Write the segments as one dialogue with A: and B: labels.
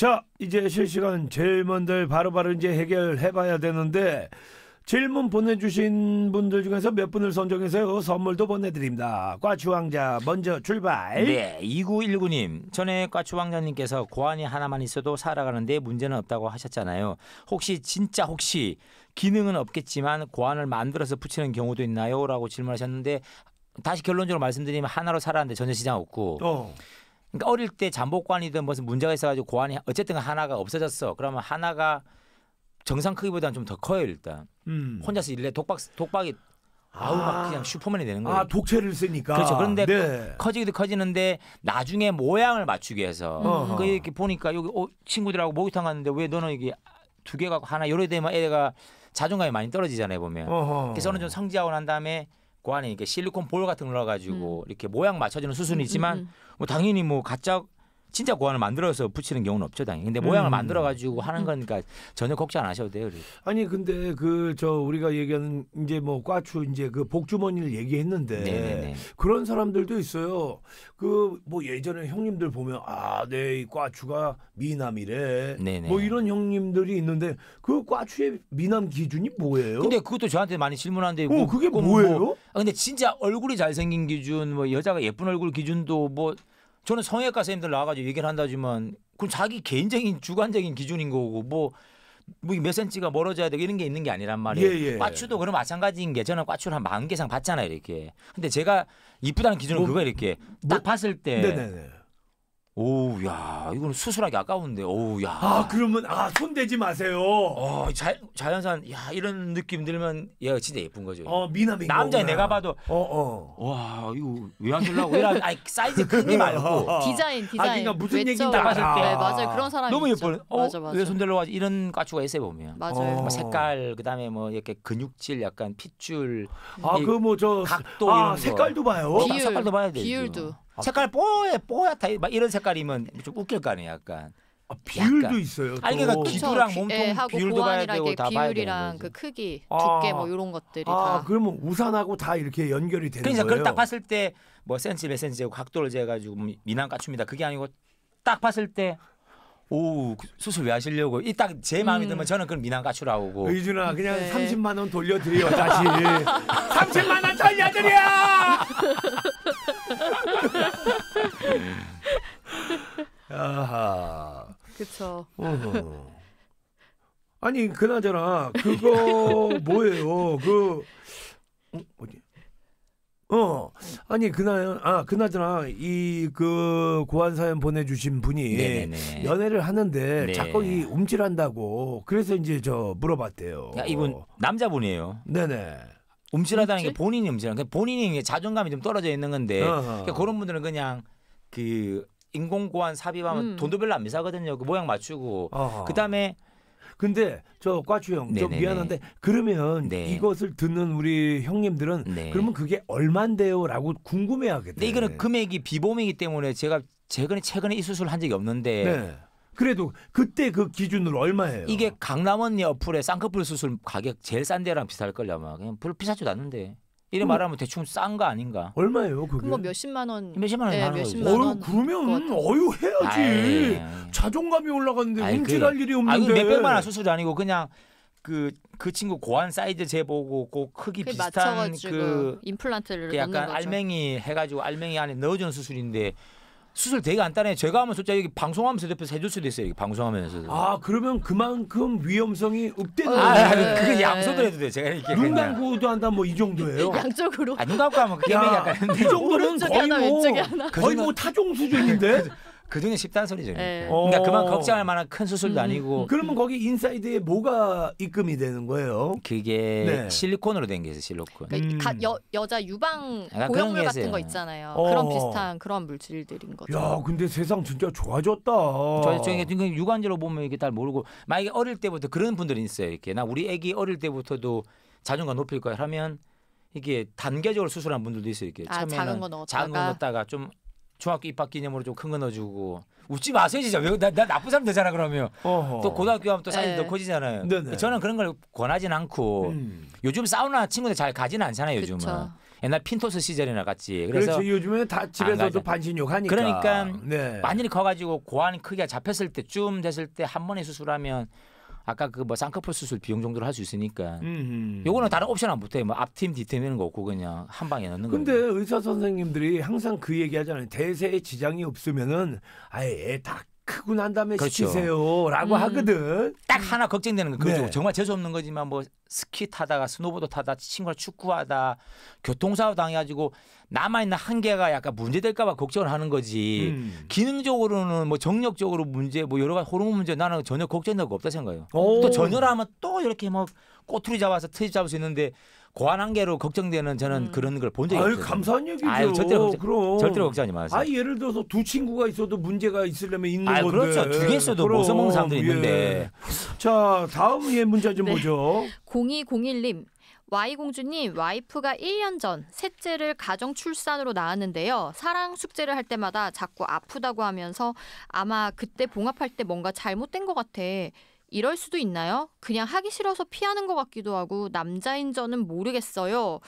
A: 자, 이제 실시간 질문들 바로바로 이제 해결해 봐야 되는데 질문 보내주신 분들 중에서 몇 분을 선정해서 선물도 보내드립니다.
B: 과추왕자 먼저 출발. 네, 2919님. 전에 과추왕자님께서 고안이 하나만 있어도 살아가는데 문제는 없다고 하셨잖아요. 혹시 진짜 혹시 기능은 없겠지만 고안을 만들어서 붙이는 경우도 있나요? 라고 질문하셨는데 다시 결론적으로 말씀드리면 하나로 살아는데 전혀 시장 없고 어. 그러니까 어릴 때 잠복관이든 무슨 문제가 있어가지고 고안이 어쨌든 하나가 없어졌어. 그러면 하나가 정상 크기보다는 좀 더 커요 일단. 음. 혼자서 일래 독박 독박이 아우 막 아. 그냥 슈퍼맨이 되는 거예요. 아
A: 독채를 쓰니까. 그렇죠. 그런데 네.
B: 커지기도 커지는데 나중에 모양을 맞추기 위해서 음. 그 이렇게 보니까 여기 어, 친구들하고 목욕탕 갔는데 왜 너는 이게 두개 갖고 하나 요래 되면 애가 자존감이 많이 떨어지잖아요 보면. 어허. 그래서 저는 좀 성지하고 난 다음에 그 안에 이게 실리콘 볼 같은 걸 넣어가지고 음. 이렇게 모양 맞춰주는 수순이지만 음, 음, 뭐 당연히 뭐 가짜 진짜 고안을 만들어서 붙이는 경우는 없죠 당연히. 근데 음. 모양을 음. 만들어 가지고 하는 거니까 전혀 걱정 안 하셔도 돼요. 그래
A: 아니 근데 그 저 우리가 얘기하는 이제 뭐 과추 이제 그 복주머니를 얘기했는데 네네네. 그런 사람들도 있어요. 그 뭐 예전에 형님들 보면 아내 네, 과추가 미남이래. 네네. 뭐 이런 형님들이 있는데 그 과추의 미남 기준이 뭐예요?
B: 근데 그것도 저한테 많이 질문하는데 어, 뭐 그게 뭐 뭐예요? 뭐, 근데 진짜 얼굴이 잘생긴 기준 뭐 여자가 예쁜 얼굴 기준도 뭐 저는 성형외과 선생님들 나와가지고 얘기를 한다지만 그건 자기 개인적인 주관적인 기준인 거고 뭐. 뭐몇 센치가 멀어져야 되고 이런 게 있는 게 아니란 말이에요. 예, 예. 꽈추도 그럼 마찬가지인 게 저는 과추를한 만 개상 이 봤잖아요 이렇게. 근데 제가 이쁘다는 기준은 뭐, 그거 이렇게 딱 뭐, 봤을 때 네네네. 오우 야 이거는 수술하기 아까운데 오우 야아 그러면 아 손대지 마세요. 어 자, 자연산 야 이런 느낌 들면 얘가 진짜 예쁜 거죠. 어 미남인 남자 내가 봐도 어어와 이거 왜 안 들라고 왜안 아니 사이즈 큰게 말고 디자인 어, 어, 어. 디자인.
C: 아 그러니까 무슨 얘기인지 딱 봤을 때 네, 맞아요 그런
B: 사람 너무 예뻐. 어, 맞아 맞아. 왜 손들러 지 이런 까추가 있어요 보면. 맞아요. 어. 색깔 그다음에 뭐 이렇게 근육질 약간 핏줄. 아 그 뭐 저 각도 아, 이런 색깔도 거. 봐요. 비율, 색깔도 봐야 돼. 비율도. 아, 색깔 뽀에 뽀얗다 막 이런 색깔이면 좀 웃길 거아니에요 약간. 아, 비율도 약간. 있어요. 또. 아니 그러니까 기두랑 몸통 예, 비율도 봐야 되고 다 봐야 비율이랑
C: 그 크기,
B: 아. 두께 아, 뭐 이런 것들이 아, 다.
A: 그러면 우산하고 다 이렇게 연결이 되는 그러니까 거예요. 그걸 그딱
B: 봤을 때 뭐 센치 몇 센치 고 각도를 재가지고 뭐 미남 갖춥니다. 그게 아니고 딱 봤을 때. 오 그 수술 왜 하시려고 이 딱 제 마음이 음. 들면 저는 그럼 미남 가출하고 의준아
A: 그냥 네. 30만 원 돌려드려 다시 30만 원 돌려드려 아하.
C: 그쵸. 어허.
A: 아니 그나저나 그거 뭐예요? 그 어, 어디? 어 아니 그나 아 그나저나 이 그 고한 사연 보내주신 분이 네네네. 연애를 하는데 네. 자꾸 이 움찔한다고 그래서 이제 저 물어봤대요. 야, 이분
B: 남자분이에요. 네네. 음질하다는 게 본인이 음질한 게 본인이 자존감이 좀 떨어져 있는 건데 그러니까 그런 분들은 그냥 그 인공고환 삽입하면 음. 돈도 별로 안 비싸거든요. 그 모양 맞추고 그 다음에 근데 저 과추 형좀 미안한데
A: 그러면
B: 네. 이것을 듣는 우리 형님들은 네. 그러면
A: 그게 얼만데요라고 궁금해하겠다.
B: 이거는 금액이 비범이기 때문에 제가 최근에 최근에 이 수술을 한 적이 없는데. 네. 그래도 그때 그 기준으로 얼마예요? 이게 강남원 옆에 쌍꺼풀 수술 가격 제일 싼 데랑 비쌀걸 아마 그냥 별로 비싸지도 않는데 이래 말하면 대충 싼 거 아닌가? 얼마예요 그게? 그뭐
C: 몇십만 원. 몇십만 원 예, 몇십만 어유
B: 그러면 어유 해야지. 아이. 자존감이
C: 올라가는데 움찔할 그 일이 없는데. 아니, 몇백만 원
B: 수술이 아니고 그냥 그, 그 친구 고안 사이즈 재보고 그 크기 비슷한 그
C: 임플란트를 그 약간
B: 알맹이 해가지고 알맹이 안에 넣어주는 수술인데 수술 되게 간단해. 제가 하면 솔직히 방송하면서 옆에서 해줄 수도 있어요. 방송하면서.
A: 아 그러면 그만큼 위험성이 업대는 아, 아, 그게 양서도 해도 돼.
B: 제가 이렇게 눈
A: 감고도 한다 뭐 이 정도예요.
C: 양쪽으로. 아,
A: 눈 감고 하면 게임이 약간 이 정도는
C: 거의 뭐 거의 뭐
B: 타종 수준인데. 그 중에 쉽다는 소리죠. 그러니까. 네. 그러니까 어. 그만 걱정할 만한 큰 수술도 음. 아니고. 음. 그러면 거기 인사이드에 뭐가 입금이 되는 거예요? 그게 네. 실리콘으로 된게 있어요. 실리콘. 그러니까 음. 가,
C: 여, 여자 유방 고형물 같은 거 있잖아요. 어. 그런 비슷한 그런 물질들인 거죠. 야,
A: 근데 세상 진짜 좋아졌다. 저희
B: 유관제로 보면 이게 잘 모르고 만약에 어릴 때부터 그런 분들이 있어요. 이렇게 나 우리 애기 어릴 때부터도 자존감 높일 거야 하면 이게 단계적으로 수술한 분들도 있어요. 이렇게 아, 작은 거 넣었다가 작은 거 넣었다가 좀 중학교 입학 기념으로 좀 큰 거 넣어주고 웃지 마세요 진짜 왜 나 나 나쁜 사람 되잖아 그러면 어허. 또 고등학교 가면또 사진 이더 네. 커지잖아요 네네. 저는 그런 걸 권하진 않고 음. 요즘 사우나 친구들 잘 가지는 않잖아요 요즘은 그쵸. 옛날 핀토스 시절이나 같이 그래서 그렇지, 요즘에다 집에서도 반신욕 하니까 그러니까 네. 완전 커가지고 고환 크기가 잡혔을 때 쯤 됐을 때 한 번에 수술하면 아까 그 뭐 쌍꺼풀 수술 비용 정도로 할 수 있으니까
A: 음
B: 요거는 다른 옵션 안 붙어요. 뭐 앞팀 뒤팀 이런 거 없고 그냥 한 방에 넣는 거. 근데
A: 의사 선생님들이 항상 그 얘기하잖아요. 대세에 지장이 없으면은 아예 애다 크고 난 다음에 그렇죠. 시키세요라고 음. 하거든.
B: 딱 하나 걱정되는 거 그죠. 네. 정말 재수 없는 거지만 뭐, 뭐 스키 타다가 스노보드 타다 친구랑 축구하다 교통사고 당해가지고 남아 있는 한계가 약간 문제될까봐 걱정을 하는 거지. 음. 기능적으로는 뭐 정력적으로 문제 뭐 여러 가지 호르몬 문제 나는 전혀 걱정될 거 없다 생각해요. 오. 또 전혀라면 또 이렇게 뭐 꼬투리 잡아서 트집 잡을 수 있는데 고안 한계로 걱정되는 저는 음. 그런 걸 본 적이 없어요. 감사한 얘기죠. 아유, 절대로 걱정, 그럼.
A: 절대로 걱정하지 마세요. 아 예를 들어서 두 친구가 있어도 문제가 있으려면 있는 아유, 건데. 그렇죠. 두 개 있어도 못 써먹는 사람들 예. 있는데. 자 다음 예 문자 좀 네. 보죠.
C: 0201님. Y공주님, 와이프가 1년 전 셋째를 가정 출산으로 낳았는데요. 사랑 숙제를 할 때마다 자꾸 아프다고 하면서 아마 그때 봉합할 때 뭔가 잘못된 것 같아. 이럴 수도 있나요? 그냥 하기 싫어서 피하는 것 같기도 하고 남자인 저는 모르겠어요.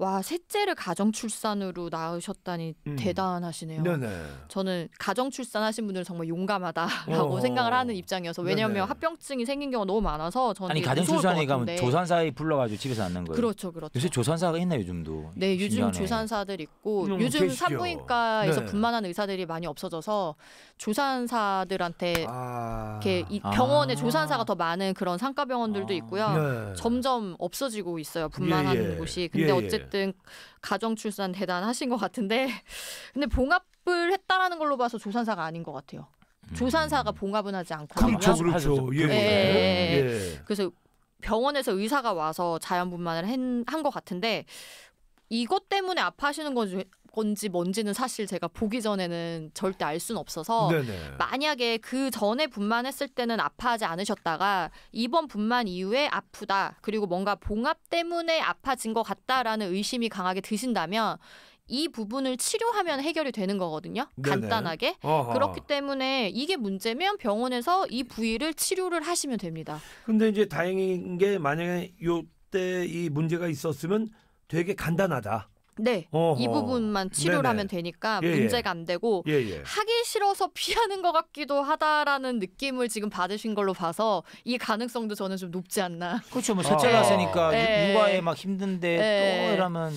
C: 와 셋째를 가정 출산으로 낳으셨다니 음. 대단하시네요. 네네. 저는 가정 출산하신 분들 정말 용감하다라고 어 생각을 하는 입장이어서 왜냐하면 네네. 합병증이 생긴 경우가 너무 많아서 저는 아니 가정 출산에 가면
B: 조산사에 불러가지고 집에서 낳는 거예요. 그렇죠, 그렇죠. 요새 조산사가 있나 요즘도? 네, 신기하네. 조산사들
C: 있고 음, 요즘 계시죠. 산부인과에서 네. 분만한 의사들이 많이 없어져서 조산사들한테 아... 이렇게 이 아. 병원에 아... 조산사가 더 많은 그런 상가 병원들도 아... 있고요. 네. 점점 없어지고 있어요. 예, 분만한 예, 예. 곳이. 근데 예, 예. 어쨌든 어쨌든 가정 출산 대단하신 것 같은데 근데 봉합을 했다라는 걸로 봐서 조산사가 아닌 것 같아요. 음. 조산사가 봉합은 하지 않거 그렇죠, 그렇죠. 예 예. 예. 예. 그래서 병원에서 의사가 와서 자연분만을 한 것 같은데 이것 때문에 아파하시는 건지 건지 뭔지는 사실 제가 보기 전에는 절대 알 수는 없어서 네네. 만약에 그 전에 분만했을 때는 아파하지 않으셨다가 이번 분만 이후에 아프다 그리고 뭔가 봉합 때문에 아파진 것 같다라는 의심이 강하게 드신다면 이 부분을 치료하면 해결이 되는 거거든요. 네네. 간단하게. 어허. 그렇기 때문에 이게 문제면 병원에서 이 부위를 치료를 하시면 됩니다.
A: 근데 이제 다행인 게 만약에 요 때 이 문제가 있었으면 되게 간단하다.
C: 네. 어허. 이 부분만 치료를 하면 되니까 예예. 예. 문제가 안 되고 예예. 예. 하기 싫어서 피하는 것 같기도 하다라는 느낌을 지금 받으신 걸로 봐서 이 가능성도 저는 좀 높지 않나. 그렇죠. 뭐 셋째 낳으니까 아. 네. 육아에 막
B: 힘든데 네. 또 이러면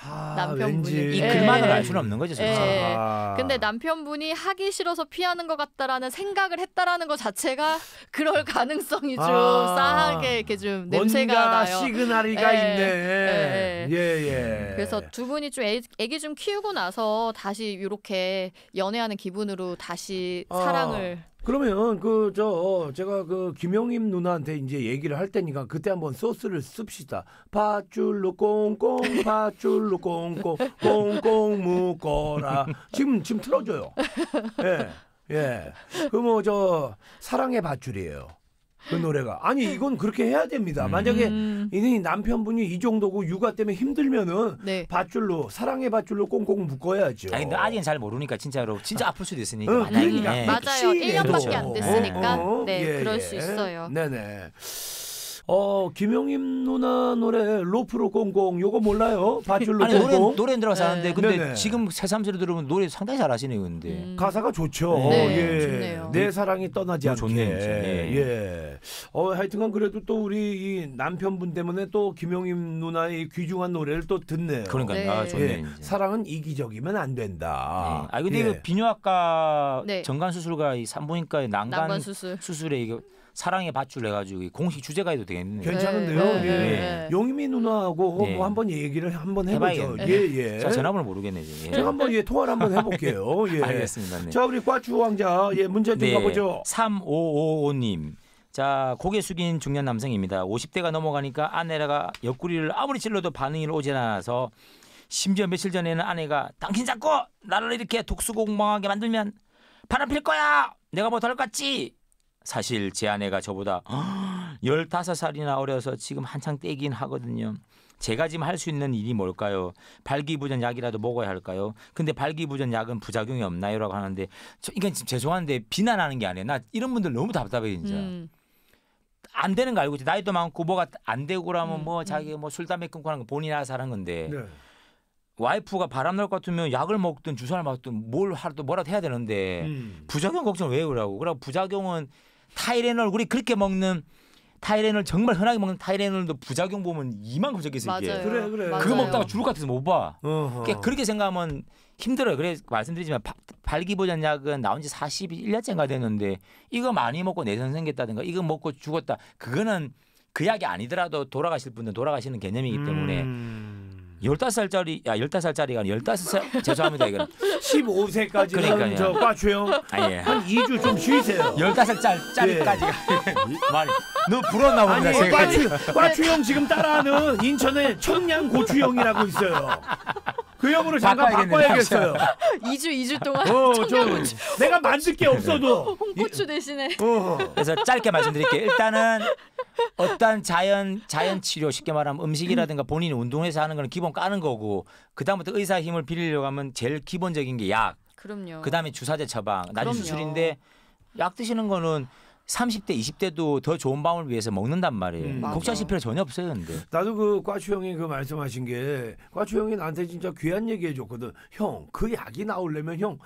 C: 아, 남편분이 이 네. 글만을 알 수는 없는 거죠 예. 아. 근데 남편분이 하기 싫어서 피하는 것 같다라는 생각을 했다라는 것 자체가 그럴 가능성이 좀 아. 싸하게 이렇게 좀 냄새가 나요. 시그널이가 예. 있네. 예예. 예.
A: 예, 예. 그래서
C: 두 분이 좀 애, 기좀 키우고 나서 다시 이렇게 연애하는 기분으로 다시 어. 사랑을
A: 그러면 그 저 제가 그 김용임 누나한테 이제 얘기를 할테니까 그때 한번 소스를 씁시다. 밧줄로 꽁꽁 밧줄로 꽁꽁 꽁꽁 묶어라. 지금 지금 틀어줘요. 예. 예. 그 뭐 저 사랑의 밧줄이에요. 그 노래가 아니 이건 그렇게 해야 됩니다. 음. 만약에 음. 이 남편분이 이 정도고 육아 때문에 힘들면은 네. 밧줄로 사랑의 밧줄로 꽁꽁 묶어야죠.
B: 아니 근데 아직은 잘 모르니까 진짜로 진짜 아플 수도 있으니까. 어, 만약에. 그러니까. 네. 맞아요. 1년밖에 안 그렇죠. 됐으니까 어, 어, 어, 네 예, 그럴 예. 수 있어요. 네네.
A: 어 김용임 누나
B: 노래 로프로 공공
A: 요거 몰라요? 밧줄로 아니, 공공 노래, 노래 들어가서 하는데 네. 근데 네네.
B: 지금 새삼스레 들으면 노래 상당히 잘하시네요 근데 음. 가사가 좋죠. 네, 예. 네, 좋네요. 내 사랑이 떠나지
A: 않게. 좋네요. 예. 예. 어 하여튼간 그래도 또 우리 이 남편분 때문에 또 김용임 누나의 귀중한 노래를 또 듣네요. 그러니까요. 네. 아, 좋네. 예. 사랑은 이기적이면 안
B: 된다. 네. 아 근데 예. 그 비뇨학과 네. 정관 수술과 이 산부인과의 난간, 난간 수술. 수술에 이거 사랑의 밧줄 해가지고 공식 주제가 해도 되겠네요. 괜찮은데요. 네, 네, 예. 네. 네.
A: 용미 누나하고 네. 뭐 한번 얘기를 한번 해보죠. 네. 예, 예. 자, 전화번호
B: 모르겠네 지금. 예. 제가 한번
A: 예, 통화를 한번 해볼게요. 예. 알겠습니다. 자, 우리 과주 왕자 예, 문제 좀 가보죠.
B: 3555님. 자 고개 숙인 중년 남성입니다. 50대가 넘어가니까 아내가 옆구리를 아무리 찔러도 반응이 오지 않아서 심지어 며칠 전에는 아내가 당신 자꾸 나를 이렇게 독수공방하게 만들면 바람 필 거야. 내가 못할 것 같지? 사실 제 아내가 저보다 15살이나 어려서 지금 한창 떼긴 하거든요. 제가 지금 할 수 있는 일이 뭘까요? 발기부전 약이라도 먹어야 할까요? 근데 발기부전 약은 부작용이 없나요라고 하는데 저 이건 지금 죄송한데 비난하는 게 아니에요. 나 이런 분들 너무 답답해 진짜. 음. 안 되는 거 알고 있지. 나이도 많고 뭐가 안 되고라면 음, 뭐 음. 자기 뭐 술 담배 끊고 하는 거 본인 알아서 하는 건데. 네. 와이프가 바람 날 것 같으면 약을 먹든 주사를 맞든 뭘 하든 뭐라도 해야 되는데 음. 부작용 걱정 을왜 그러고 그러고 부작용은 타이레놀 우리 그렇게 먹는 타이레놀 정말 흔하게 먹는 타이레놀도 부작용 보면 이만큼 적혀있어 이게. 그래 그래. 그거 먹다가 죽을 것 같아서 못 봐. 그러니까 그렇게 생각하면 힘들어요. 그래 말씀드리지만 바, 발기부전 약은 나온 지 41년째인가 됐는데 이거 많이 먹고 내성 생겼다든가 이거 먹고 죽었다. 그거는 그 약이 아니더라도 돌아가실 분들 돌아가시는 개념이기 때문에 음. 15살짜리 야 15살짜리가 아니라 15살 죄송합니다 이건는
A: 15세까지는 저 빠추형 아, 예. 한 2주 좀 쉬세요.
B: 15살짜리까지가 예. 말이 너 불었나 봅니 아니 제가. 빠추 형 지금 따라하는 인천에 청량 고추형이라고 있어요.
A: 그 형으로 잠깐 바꿔야겠어요.
C: 2주 2주 동안 어, 청양고추. 내가 만들 게 없어도 홍고추 대신에. 어.
B: 그래서 짧게 말씀드릴게요. 일단은 어떤 자연 자연 치료 쉽게 말하면 음식이라든가 본인이 운동해서 하는 거는 기본 까는 거고 그다음부터 의사 힘을 빌리려고 하면 제일 기본적인 게 약.
C: 그럼요. 그다음에
B: 주사제 처방, 나중 수술인데 약 드시는 거는 30대, 20대도 더 좋은 밤을 위해서 먹는단 말이에요. 음, 걱정하실 필요 전혀 없어요, 근데. 나도
A: 그 과추 형이 그 말씀하신 게 과추 형이 나한테 진짜 귀한 얘기 해줬거든. 형, 그
B: 약이 나오려면 형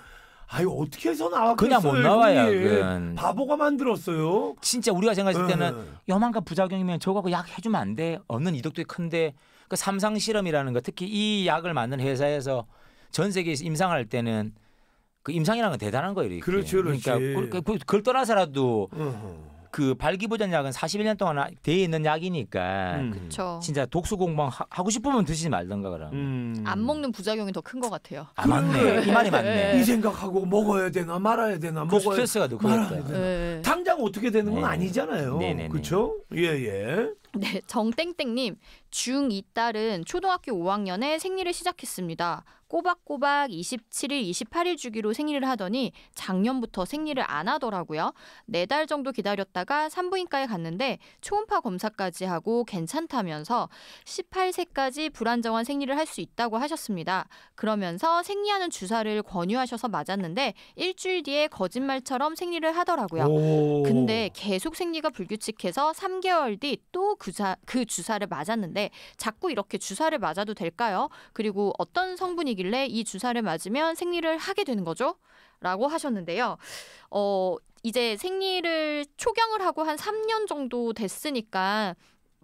B: 아유 어떻게 해서 나왔겠어요? 그냥 못 나와요. 바보가 만들었어요. 진짜 우리가 생각했을 때는 네. 염환과 부작용이면 저거약 해주면 안 돼. 얻는 이득도 큰데 그 삼상 실험이라는 거 특히 이 약을 만든 회사에서 전 세계에서 임상할 때는 그 임상이라는 건 대단한 거예요. 이렇게. 그렇죠, 그렇죠. 그러니까 그, 그, 그걸, 떠나서라도 어그 발기부전 약은 41년 동안 돼 있는 약이니까 음. 진짜 독수 공방 하, 고 싶으면 드시지 말던가 그럼. 음.
C: 안 먹는 부작용이 더 큰 것 같아요. 아
A: 맞네. 이 말이 맞네. 네. 이
B: 생각하고 먹어야 되나 말아야 되나 그 먹어야 스트레스가 되고 말아야
A: 되나. 네. 당장 어떻게 되는 건 네. 아니잖아요. 그렇죠? 예예.
C: 네, 정땡땡님 중2 딸은 초등학교 5학년에 생리를 시작했습니다. 꼬박꼬박 27일, 28일 주기로 생리를 하더니 작년부터 생리를 안 하더라고요. 네 달 정도 기다렸다가 산부인과에 갔는데 초음파 검사까지 하고 괜찮다면서 18세까지 불안정한 생리를 할 수 있다고 하셨습니다. 그러면서 생리하는 주사를 권유하셔서 맞았는데 일주일 뒤에 거짓말처럼 생리를 하더라고요. 근데 계속 생리가 불규칙해서 3개월 뒤 또그 그 주사를 맞았는데 자꾸 이렇게 주사를 맞아도 될까요? 그리고 어떤 성분이기 주사이길래 이 주사를 맞으면 생리를 하게 되는 거죠. 라고 하셨는데요. 어, 이제 생리를 초경을 하고 한 3년 정도 됐으니까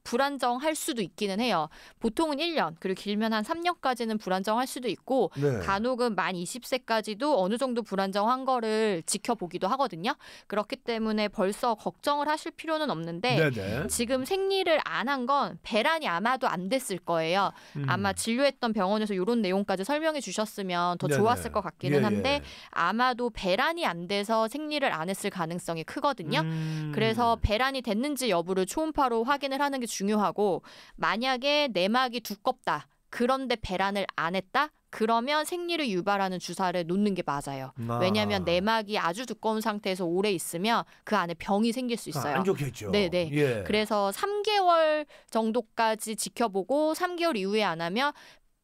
C: 불안정할 수도 있기는 해요. 보통은 1년 그리고 길면 한 3년까지는 불안정할 수도 있고 네. 간혹은 만 20세까지도 어느 정도 불안정한 거를 지켜보기도 하거든요. 그렇기 때문에 벌써 걱정을 하실 필요는 없는데 네네. 지금 생리를 안 한 건 배란이 아마도 안 됐을 거예요. 음. 아마 진료했던 병원에서 이런 내용까지 설명해 주셨으면 더네 좋았을 것 같기는 예, 예. 한데 아마도 배란이 안 돼서 생리를 안 했을 가능성이 크거든요. 음. 그래서 배란이 됐는지 여부를 초음파로 확인을 하는 게 중요하고 만약에 내막이 두껍다. 그런데 배란을 안 했다? 그러면 생리를 유발하는 주사를 놓는 게 맞아요. 아. 왜냐하면 내막이 아주 두꺼운 상태에서 오래 있으면 그 안에 병이 생길 수 아, 있어요. 아, 안 좋겠죠. 네네. 예. 그래서 3개월 정도까지 지켜보고 3개월 이후에 안 하면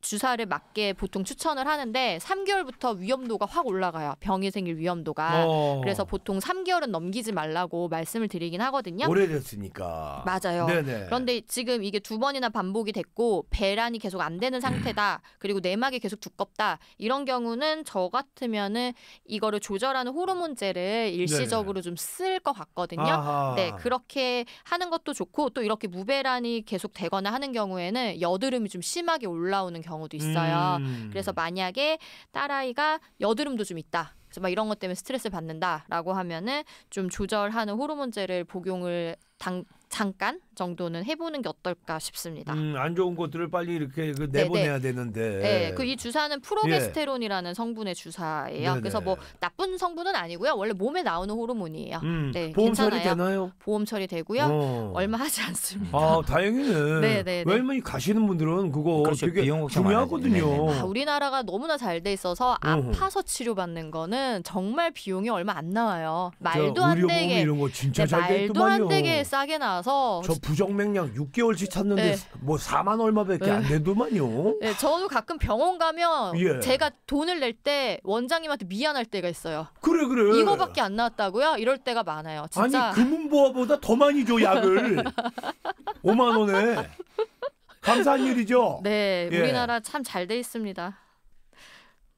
C: 주사를 맞게 보통 추천을 하는데 3개월부터 위험도가 확 올라가요. 병이 생길 위험도가. 어. 그래서 보통 3개월은 넘기지 말라고 말씀을 드리긴 하거든요.
A: 오래됐으니까. 맞아요. 네네. 그런데
C: 지금 이게 두 번이나 반복이 됐고 배란이 계속 안 되는 상태다. 음. 그리고 내막이 계속 두껍다. 이런 경우는 저 같으면은 이거를 조절하는 호르몬제를 일시적으로 좀 쓸 것 같거든요. 아하. 네, 그렇게 하는 것도 좋고 또 이렇게 무배란이 계속 되거나 하는 경우에는 여드름이 좀 심하게 올라오는 경우 경우도 있어요. 음. 그래서 만약에 딸아이가 여드름도 좀 있다. 그래서 막 이런 것 때문에 스트레스를 받는다라고 하면은 좀 조절하는 호르몬제를 복용을 당, 잠깐 정도는 해보는 게 어떨까 싶습니다.
A: 음, 안 좋은 것들을 빨리 이렇게 그 네, 네. 내보내야 네네. 되는데. 네, 예, 그이
C: 주사는 프로게스테론이라는 예. 성분의 주사예요. 네네. 그래서 뭐 나쁜 성분은 아니고요. 원래 몸에 나오는 호르몬이에요. 음, 네, 보험 괜찮아요. 처리 되나요? 보험 처리 되고요. 어. 얼마 하지 않습니다. 아,
A: 다행이네. 네, 네. 왜냐면 네. 가시는 분들은 그거 뭐 그렇죠. 되게 비용 중요하거든요. 아,
C: 우리나라가 너무나 잘 돼 있어서 아파서 치료받는 거는 정말 비용이 얼마 안 나와요. 말도 안 되게 이런 거 진짜 네, 말도 안 되게 싸게 나와서
A: 부정맥약 6개월씩 찾는데 네. 뭐 4만 얼마밖에 네. 안 되더만요.
C: 네, 저도 가끔 병원 가면 예. 제가 돈을 낼 때 원장님한테 미안할 때가 있어요. 그래 그래. 이거밖에 안 나왔다고요? 이럴 때가 많아요. 진짜. 아니
A: 금은보화보다 더 많이 줘 약을. 5만 원에. 감사한 일이죠.
C: 네, 예. 우리나라 참 잘 돼 있습니다.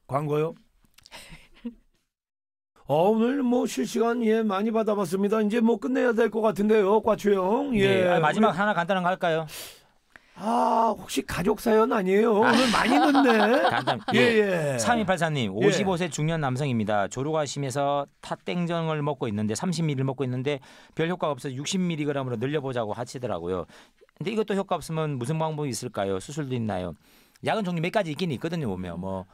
A: 광고요? 아, 오늘 뭐 실시간 예 많이 받아봤습니다. 이제
B: 뭐 끝내야 될 것 같은데요, 과추형. 네, 예. 네. 마지막 하나 간단한 거 할까요?
A: 아, 혹시 가족 사연 아니에요? 오늘 많이 넣네. 예,
B: 예. 3284님, 예. 55세 예. 중년 남성입니다. 조루가심에서 타땡정을 먹고 있는데 30ml 먹고 있는데 별 효과 가 없어서 60mg으로 늘려보자고 하시더라고요. 근데 이것도 효과 없으면 무슨 방법이 있을까요? 수술도 있나요? 약은 종류 몇 가지 있긴 있거든요 보면 뭐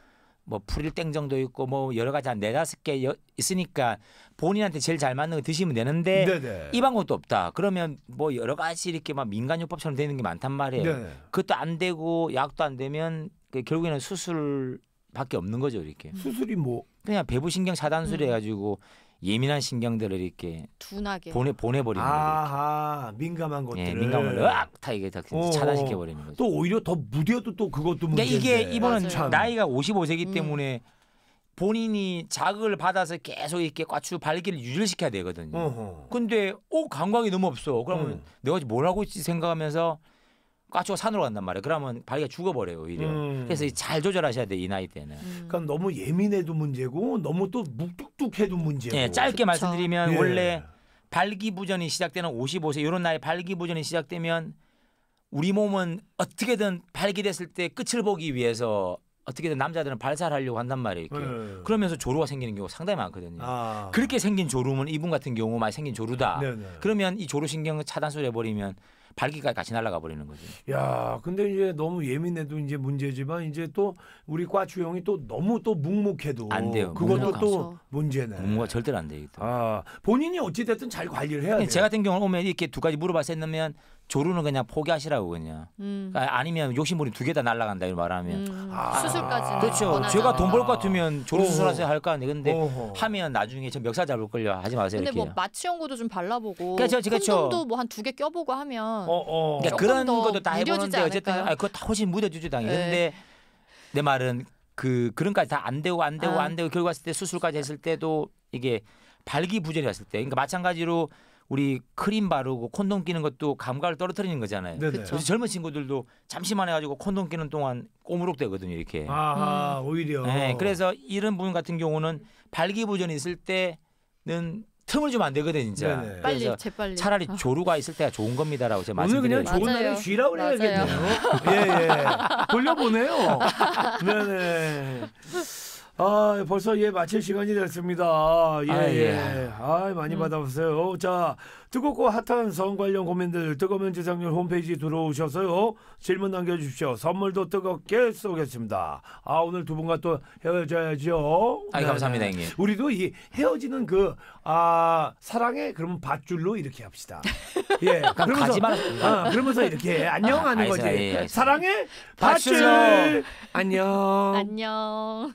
B: 뭐 풀일 땡정도 있고 뭐 여러 가지 한 네다섯 개 있으니까 본인한테 제일 잘 맞는 거 드시면 되는데 네네. 이 방법도 없다. 그러면 뭐 여러 가지 이렇게 막 민간요법처럼 되는 게 많단 말이에요. 네네. 그것도 안 되고 약도 안 되면 그 결국에는 수술밖에 없는 거죠 이렇게. 수술이 뭐? 그냥 배부신경 차단술 음. 해가지고 예민한 신경들을 이렇게
C: 둔하게 보내
B: 보내버리는 아 민감한 예, 것들을 예, 민감을 다 이게 다 어, 어. 차단시켜 버리는 거죠.
A: 또 오히려 더 무뎌도 또
B: 그것도 문제. 그러니까 이게 이번은 맞아요. 나이가 55세기 음. 때문에 본인이 자극을 받아서 계속 이렇게 과추 발기를 유지시켜야 되거든요. 어허. 근데 어 감각이 너무 없어. 그러면 음. 내가 뭘 하고 있지 생각하면서 까초고 산으로 간단 말이에요. 그러면 발이가 죽어버려요 오히려. 음. 그래서 잘 조절하셔야 돼이 나이 때는. 음. 그러니까 너무
A: 예민해도 문제고 너무 또 묵뚝뚝해도 문제고. 예, 짧게 그쵸. 말씀드리면 예. 원래
B: 발기부전이 시작되는 55세 이런 나이 발기부전이 시작되면 우리 몸은 어떻게든 발기됐을 때 끝을 보기 위해서 어떻게든 남자들은 발살하려고 한단 말이에요. 이렇게. 네. 그러면서 조루가 생기는 경우가 상당히 많거든요. 아. 그렇게 생긴 조루면 이분 같은 경우 많이 생긴 조루다. 네, 네. 그러면 이 조루신경 을 차단술해 버리면 발기까지 같이 날아가 버리는 거죠.
A: 야, 근데 이제 너무 예민해도 이제 문제지만 이제 또 우리 과 주영이 또 너무 또 묵묵해도
B: 안 돼요. 그것도 또 그렇죠. 문제네. 뭔가 절대로 안 되기 때문에. 아, 본인이 어찌 됐든 잘 관리를 해야 돼요. 제 같은 경우는 오면 이렇게 두 가지 물어봤었냐면 조루는 그냥 포기하시라고 그냥 음. 그러니까 아니면 욕심부리 두개 다 날라간다 이런 말하면 음.
C: 아. 수술까지 뭐 그렇죠 제가 돈
B: 벌 것 같으면 조루 수술하세요 할까 하는데 근데 오호. 하면 나중에 저 멱살 잡을 걸요 하지 마세요 근데 이렇게뭐
C: 마취연고도 좀 발라보고 그러니까 저, 콘뭐한 두 개 껴보고 하면 어,
B: 어. 그러니까 그런 것도 다 해보는데 어쨌든 아니, 그거 다 훨씬 무뎌지지 당연히 네. 근데 내 말은 그 그런까지 다 안 되고 안 되고 아. 안 되고 결과 했을 때 수술까지 했을 때도 이게 발기부전이었을 때 그러니까 마찬가지로 우리 크림 바르고 콘돔 끼는 것도 감각을 떨어뜨리는 거잖아요. 그래서 젊은 친구들도 잠시만 해가지고 콘돔 끼는 동안 꼬무룩 되거든요. 이렇게. 아 음. 오히려. 네, 그래서 이런 부분 같은 경우는 발기부전이 있을 때는 틈을 좀 안 되거든 진짜. 네네. 빨리 재빨리. 차라리 어. 조루가 있을 때가 좋은 겁니다라고 제가 말씀드려요. 오늘 그냥 좋은 날에 쉬라 그래야겠네요. 예예. 돌려보내요. 네네.
A: 아, 벌써 예 마칠 시간이 됐습니다. 예, 아, 예. 예. 아, 많이 음. 받아보세요. 자, 뜨겁고 핫한 성 관련 고민들 뜨거운 지상률 홈페이지 들어오셔서요. 질문 남겨주십시오. 선물도 뜨겁게 쏘겠습니다. 아, 오늘 두 분과 또 헤어져야죠. 아, 네. 감사합니다, 네. 형님. 우리도 이 헤어지는 그, 아, 사랑의 그러면 밧줄로 이렇게 합시다. 예. 그러면서, 가지 말아. 어, 그러면서 이렇게 안녕 하는 아, 거지. 예, 예
C: 사랑의 밧줄! 밧줄. 안녕. 안녕.